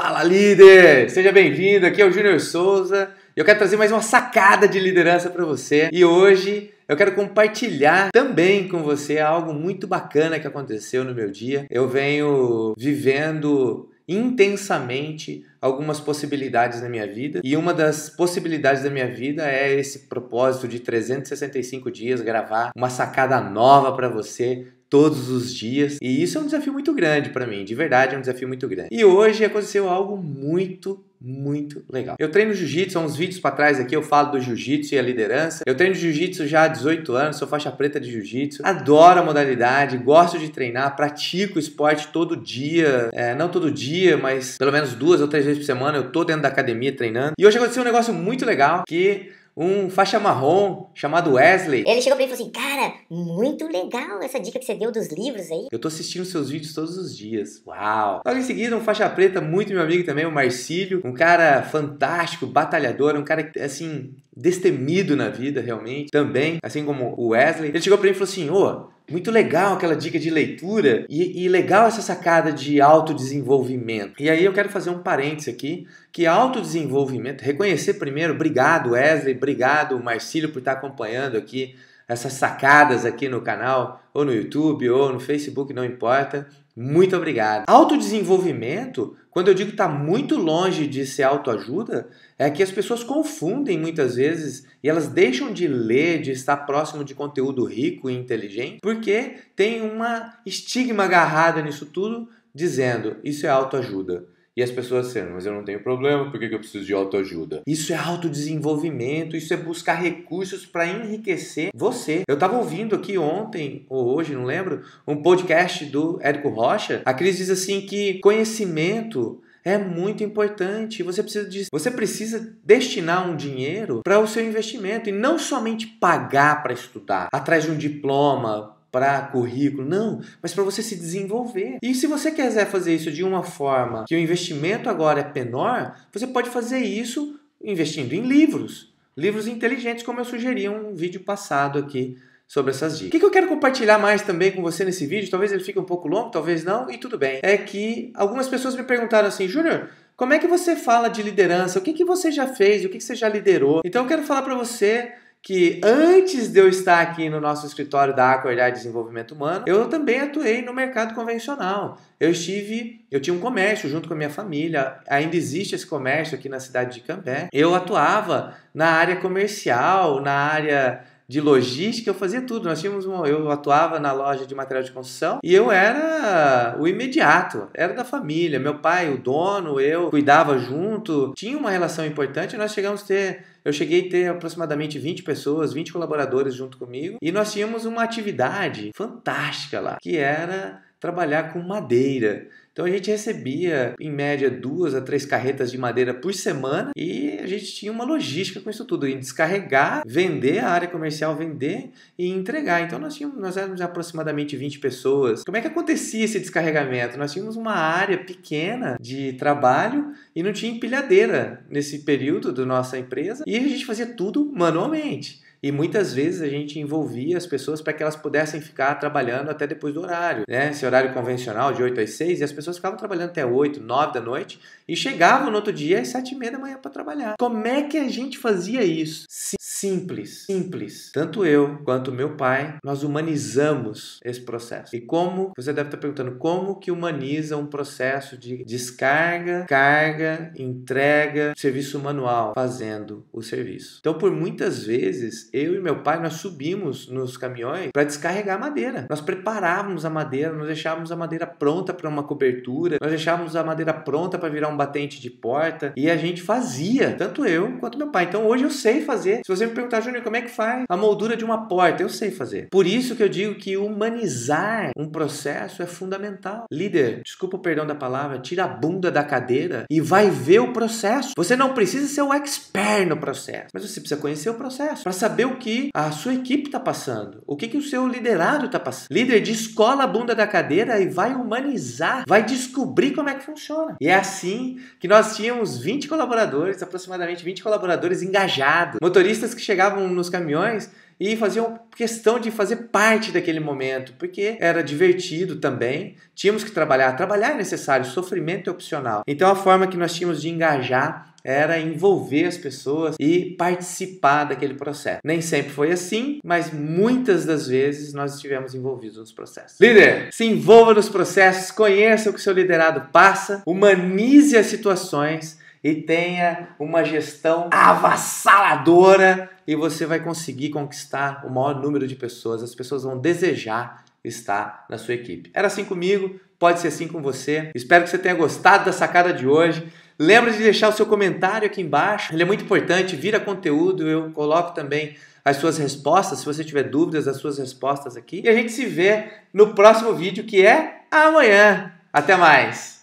Fala líder! Seja bem-vindo, aqui é o Júnior Souza e eu quero trazer mais uma sacada de liderança para você. E hoje eu quero compartilhar também com você algo muito bacana que aconteceu no meu dia. Eu venho vivendo intensamente algumas possibilidades na minha vida. E uma das possibilidades da minha vida é esse propósito de 365 dias gravar uma sacada nova para você todos os dias. E isso é um desafio muito grande para mim, de verdade é um desafio muito grande. E hoje aconteceu algo muito muito legal. Eu treino jiu-jitsu, há uns vídeos para trás aqui eu falo do jiu-jitsu e a liderança. Eu treino jiu-jitsu já há 18 anos, sou faixa preta de jiu-jitsu, adoro a modalidade, gosto de treinar, pratico esporte todo dia, é, não todo dia, mas pelo menos duas ou três vezes por semana eu tô dentro da academia treinando. E hoje aconteceu um negócio muito legal que um faixa marrom chamado Wesley. Ele chegou pra mim e falou assim: Cara, muito legal essa dica que você deu dos livros aí. Eu tô assistindo seus vídeos todos os dias. Uau! Logo em seguida, um faixa preta, muito meu amigo também, o Marcílio. Um cara fantástico, batalhador, um cara, que assim, destemido na vida, realmente, também, assim como o Wesley, ele chegou para mim e falou assim: ô, muito legal aquela dica de leitura e, e legal essa sacada de autodesenvolvimento. E aí eu quero fazer um parênteses aqui, que autodesenvolvimento, reconhecer primeiro, obrigado Wesley, obrigado Marcílio por estar acompanhando aqui essas sacadas aqui no canal, ou no YouTube, ou no Facebook, não importa. Muito obrigado. Autodesenvolvimento, quando eu digo está muito longe de ser autoajuda, é que as pessoas confundem muitas vezes e elas deixam de ler, de estar próximo de conteúdo rico e inteligente, porque tem uma estigma agarrada nisso tudo dizendo isso é autoajuda. E as pessoas sendo, assim, ah, mas eu não tenho problema, por que, que eu preciso de autoajuda? Isso é autodesenvolvimento, isso é buscar recursos para enriquecer você. Eu estava ouvindo aqui ontem, ou hoje, não lembro, um podcast do Érico Rocha. A Cris diz assim que conhecimento é muito importante. Você precisa, de, você precisa destinar um dinheiro para o seu investimento e não somente pagar para estudar, atrás de um diploma, para currículo, não, mas para você se desenvolver. E se você quiser fazer isso de uma forma que o investimento agora é menor, você pode fazer isso investindo em livros, livros inteligentes, como eu sugeri um vídeo passado aqui sobre essas dicas. O que eu quero compartilhar mais também com você nesse vídeo, talvez ele fique um pouco longo, talvez não, e tudo bem, é que algumas pessoas me perguntaram assim, Júnior, como é que você fala de liderança? O que, que você já fez? O que, que você já liderou? Então eu quero falar para você que antes de eu estar aqui no nosso escritório da Acordar Desenvolvimento Humano, eu também atuei no mercado convencional. Eu estive, eu tinha um comércio junto com a minha família, ainda existe esse comércio aqui na cidade de Cambé. Eu atuava na área comercial, na área de logística, eu fazia tudo. Nós tínhamos uma, eu atuava na loja de material de construção e eu era o imediato, era da família. Meu pai, o dono, eu cuidava junto, tinha uma relação importante. Nós chegamos a ter eu cheguei a ter aproximadamente 20 pessoas, 20 colaboradores junto comigo, e nós tínhamos uma atividade fantástica lá, que era trabalhar com madeira. Então a gente recebia em média duas a três carretas de madeira por semana e a gente tinha uma logística com isso tudo, em descarregar, vender a área comercial, vender e entregar. Então nós tínhamos, nós éramos aproximadamente 20 pessoas. Como é que acontecia esse descarregamento? Nós tínhamos uma área pequena de trabalho e não tinha empilhadeira nesse período da nossa empresa e a gente fazia tudo manualmente e muitas vezes a gente envolvia as pessoas para que elas pudessem ficar trabalhando até depois do horário, né? Esse horário convencional de 8 às 6 e as pessoas ficavam trabalhando até 8, 9 da noite e chegavam no outro dia às 7 e meia da manhã para trabalhar. Como é que a gente fazia isso? Simples, simples. Tanto eu quanto meu pai, nós humanizamos esse processo. E como, você deve estar perguntando, como que humaniza um processo de descarga, carga, entrega, serviço manual, fazendo o serviço. Então, por muitas vezes, eu e meu pai nós subimos nos caminhões para descarregar a madeira. Nós preparávamos a madeira, nós deixávamos a madeira pronta para uma cobertura, nós deixávamos a madeira pronta para virar um batente de porta e a gente fazia, tanto eu quanto meu pai. Então hoje eu sei fazer. Se você me perguntar, Júnior, como é que faz a moldura de uma porta? Eu sei fazer. Por isso que eu digo que humanizar um processo é fundamental. Líder, desculpa o perdão da palavra, tira a bunda da cadeira e vai ver o processo. Você não precisa ser o expert no processo, mas você precisa conhecer o processo para saber saber o que a sua equipe está passando, o que, que o seu liderado está passando. Líder de escola a bunda da cadeira e vai humanizar, vai descobrir como é que funciona. E é assim que nós tínhamos 20 colaboradores, aproximadamente 20 colaboradores engajados, motoristas que chegavam nos caminhões e faziam questão de fazer parte daquele momento, porque era divertido também, tínhamos que trabalhar. Trabalhar é necessário, sofrimento é opcional. Então a forma que nós tínhamos de engajar era envolver as pessoas e participar daquele processo. Nem sempre foi assim, mas muitas das vezes nós estivemos envolvidos nos processos. Líder, se envolva nos processos, conheça o que seu liderado passa, humanize as situações e tenha uma gestão avassaladora e você vai conseguir conquistar o maior número de pessoas. As pessoas vão desejar estar na sua equipe. Era assim comigo, pode ser assim com você. Espero que você tenha gostado da sacada de hoje. Lembra de deixar o seu comentário aqui embaixo, ele é muito importante, vira conteúdo, eu coloco também as suas respostas, se você tiver dúvidas, as suas respostas aqui. E a gente se vê no próximo vídeo que é amanhã. Até mais!